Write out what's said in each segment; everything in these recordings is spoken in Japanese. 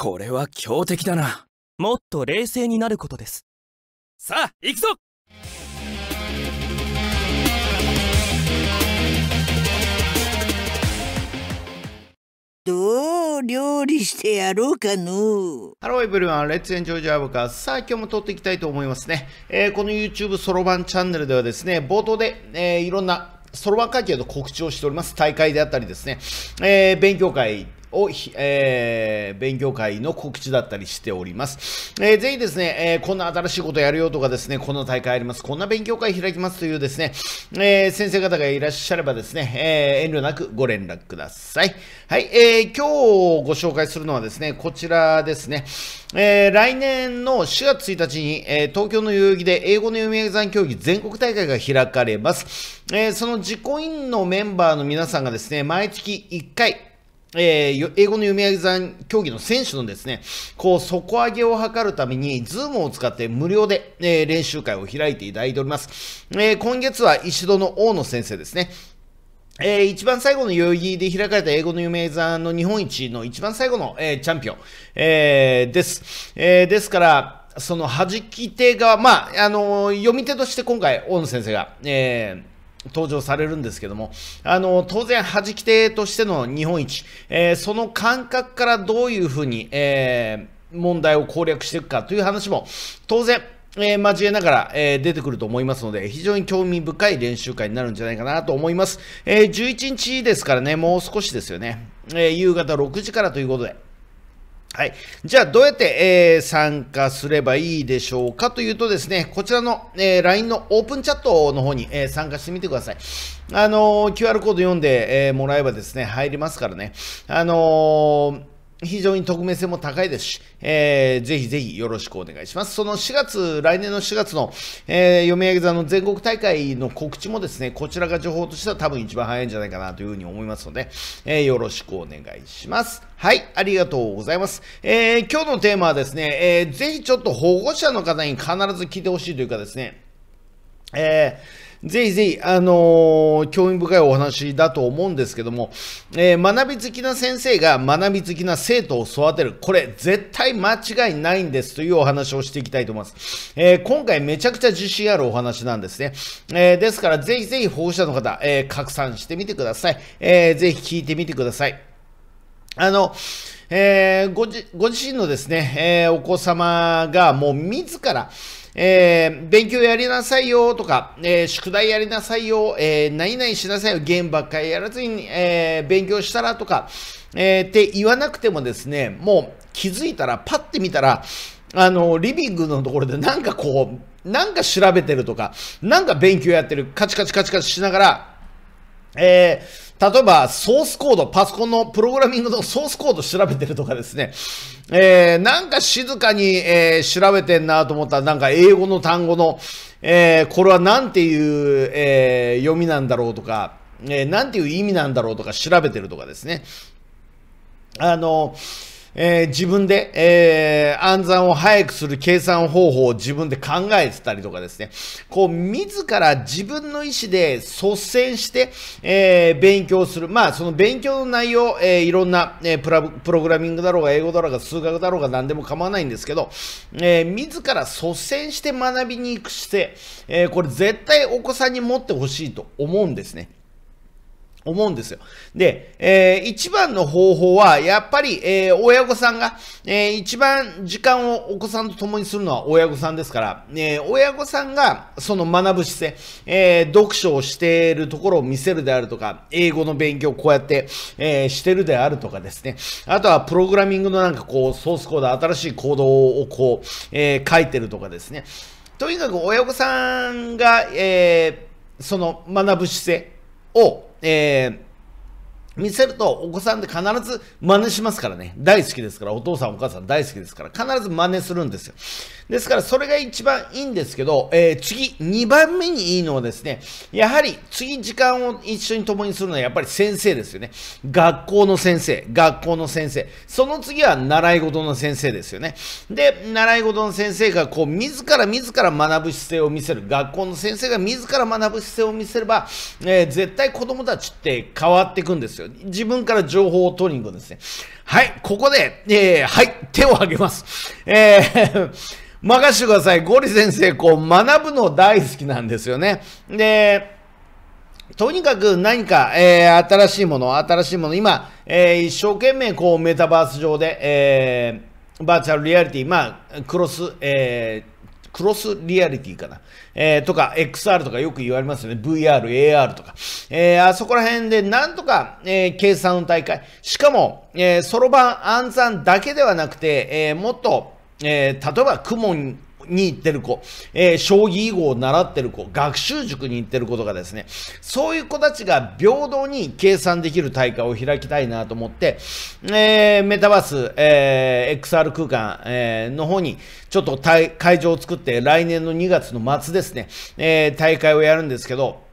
これは強敵だなもっと冷静になることですさあ行くぞどう料理してやろうかのハローエブリワン、レッツエンジョイジャブカさあ今日も撮っていきたいと思いますね、えー、この YouTube そろばんチャンネルではですね冒頭で、えー、いろんなそろばん会計の告知をしております大会であったりですね、えー、勉強会を、えー、勉強会の告知だったりしております。えー、ぜひですね、えー、こんな新しいことやるよとかですね、こんな大会あります、こんな勉強会開きますというですね、えー、先生方がいらっしゃればですね、え遠慮なくご連絡ください。はい、え今日ご紹介するのはですね、こちらですね、え来年の4月1日に、え東京の代々木で英語の読み上げ算競技全国大会が開かれます。えその自己委員のメンバーの皆さんがですね、毎月1回、えー、英語の読み上げ算競技の選手のですね、こう、底上げを図るために、ズームを使って無料で、えー、練習会を開いていただいております。えー、今月は石戸の大野先生ですね。えー、一番最後の代々木で開かれた英語の有名座の日本一の一番最後の、えー、チャンピオン、えー、です。えー、ですから、その弾き手側、まあ、あのー、読み手として今回、大野先生が、えー、登場されるんですけども、あの、当然、弾き手としての日本一、えー、その感覚からどういうふうに、えー、問題を攻略していくかという話も、当然、えー、交えながら、えー、出てくると思いますので、非常に興味深い練習会になるんじゃないかなと思います。え11日ですからね、もう少しですよね。え夕方6時からということで。はい。じゃあ、どうやって、えー、参加すればいいでしょうかというとですね、こちらの、えー、LINE のオープンチャットの方に、えー、参加してみてください。あのー、QR コード読んで、えもらえばですね、入りますからね。あの非常に匿名性も高いですし、えー、ぜひぜひよろしくお願いします。その4月、来年の4月の、えー、読み上げ座の全国大会の告知もですね、こちらが情報としては多分一番早いんじゃないかなというふうに思いますので、えー、よろしくお願いします。はい、ありがとうございます。えー、今日のテーマはですね、えー、ぜひちょっと保護者の方に必ず聞いてほしいというかですね、えー、ぜひぜひ、あのー、興味深いお話だと思うんですけども、えー、学び好きな先生が学び好きな生徒を育てる。これ、絶対間違いないんですというお話をしていきたいと思います。えー、今回めちゃくちゃ自信あるお話なんですね。えですから、ぜひぜひ保護者の方、え拡散してみてください。えぜひ聞いてみてください。あの、えご自身のですね、えお子様がもう自ら、えー、勉強やりなさいよとか、えー、宿題やりなさいよ、えー、何々しなさいよ、ゲームばっかりやらずに、え勉強したらとか、えって言わなくてもですね、もう気づいたら、パッて見たら、あの、リビングのところでなんかこう、なんか調べてるとか、なんか勉強やってる、カチカチカチカチしながら、えー、例えばソースコード、パソコンのプログラミングのソースコード調べてるとかですね、えー、なんか静かに、えー、調べてんなと思ったら、なんか英語の単語の、えー、これは何ていう、え読みなんだろうとか、えー、ていう意味なんだろうとか調べてるとかですね。あの、えー、自分で、えー、暗算を早くする計算方法を自分で考えてたりとかですね、こう、自ら自分の意思で率先して、えー、勉強する。まあ、その勉強の内容、えー、いろんな、えープラ、プログラミングだろうが、英語だろうが、数学だろうが何でも構わないんですけど、えー、自ら率先して学びに行く姿勢、えー、これ絶対お子さんに持ってほしいと思うんですね。思うんですよ。で、えー、一番の方法は、やっぱり、えー、親御さんが、えー、一番時間をお子さんと共にするのは親御さんですから、えー、親御さんがその学ぶ姿勢、えー、読書をしているところを見せるであるとか、英語の勉強をこうやって、えー、してるであるとかですね、あとはプログラミングのなんかこう、ソースコード、新しい行動をこう、えー、書いてるとかですね、とにかく親御さんが、えー、その学ぶ姿勢をえ見せるとお子さんって必ず真似しますからね。大好きですから、お父さんお母さん大好きですから、必ず真似するんですよ。ですからそれが一番いいんですけど、えー、次、2番目にいいのはですね、やはり次時間を一緒に共にするのはやっぱり先生ですよね。学校の先生、学校の先生。その次は習い事の先生ですよね。で、習い事の先生がこう、自ら自ら学ぶ姿勢を見せる。学校の先生が自ら学ぶ姿勢を見せれば、えー、絶対子供たちって変わっていくんですよ。自分から情報を取りに行くんですね。はい、ここで、えー、はい、手を挙げます。えー 任してください。ゴリ先生、こう、学ぶの大好きなんですよね。で、とにかく何か、えー、新しいもの、新しいもの、今、えー、一生懸命、こう、メタバース上で、えー、バーチャルリアリティ、まあ、クロス、えー、クロスリアリティかな、えー、とか XR とかよく言われますよね。VR、AR とか。えー、あそこら辺でなんとか、えー、計算の大会。しかも、えー、そろばん暗算だけではなくて、えー、もっと、えー、例えば、雲に行ってる子、えー、将棋囲碁を習ってる子、学習塾に行ってる子とかですね、そういう子たちが平等に計算できる大会を開きたいなと思って、えー、メタバース、えー、XR 空間、えー、の方にちょっと会場を作って、来年の2月の末ですね、えー、大会をやるんですけど、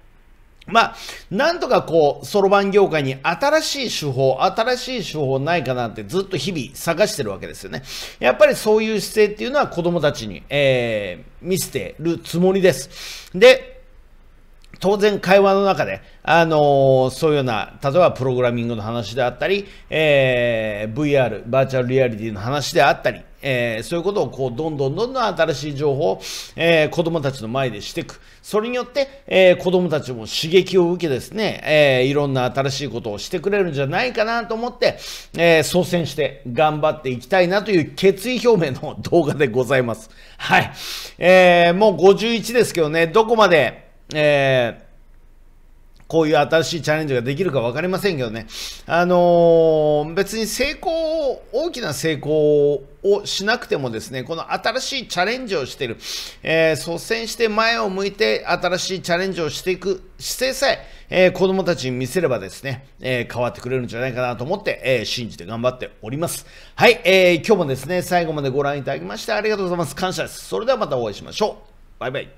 まあ、なんとかこう、そろばん業界に新しい手法、新しい手法ないかなってずっと日々探してるわけですよね。やっぱりそういう姿勢っていうのは子供たちに、えー、見せてるつもりです。で、当然会話の中で、あのー、そういうような、例えばプログラミングの話であったり、えー、VR、バーチャルリアリティの話であったり、えー、そういうことをこうどんどんどんどん新しい情報を、えー、子供たちの前でしていく。それによって、えー、子供たちも刺激を受けですね、えー、いろんな新しいことをしてくれるんじゃないかなと思って、えー、率先して頑張っていきたいなという決意表明の動画でございます。はい。えー、もう51ですけどね、どこまでえーこういう新しいチャレンジができるか分かりませんけどね、あのー、別に成功、大きな成功をしなくてもですね、この新しいチャレンジをしてる、えー、率先して前を向いて新しいチャレンジをしていく姿勢さええー、子供たちに見せればですね、えー、変わってくれるんじゃないかなと思って、えー、信じて頑張っております。はい、えー、今日もですね、最後までご覧いただきましてありがとうございます。感謝です。それではまたお会いしましょう。バイバイ。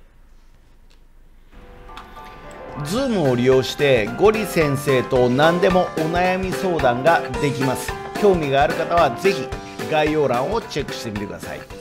Zoom を利用してゴリ先生と何でもお悩み相談ができます興味がある方は是非概要欄をチェックしてみてください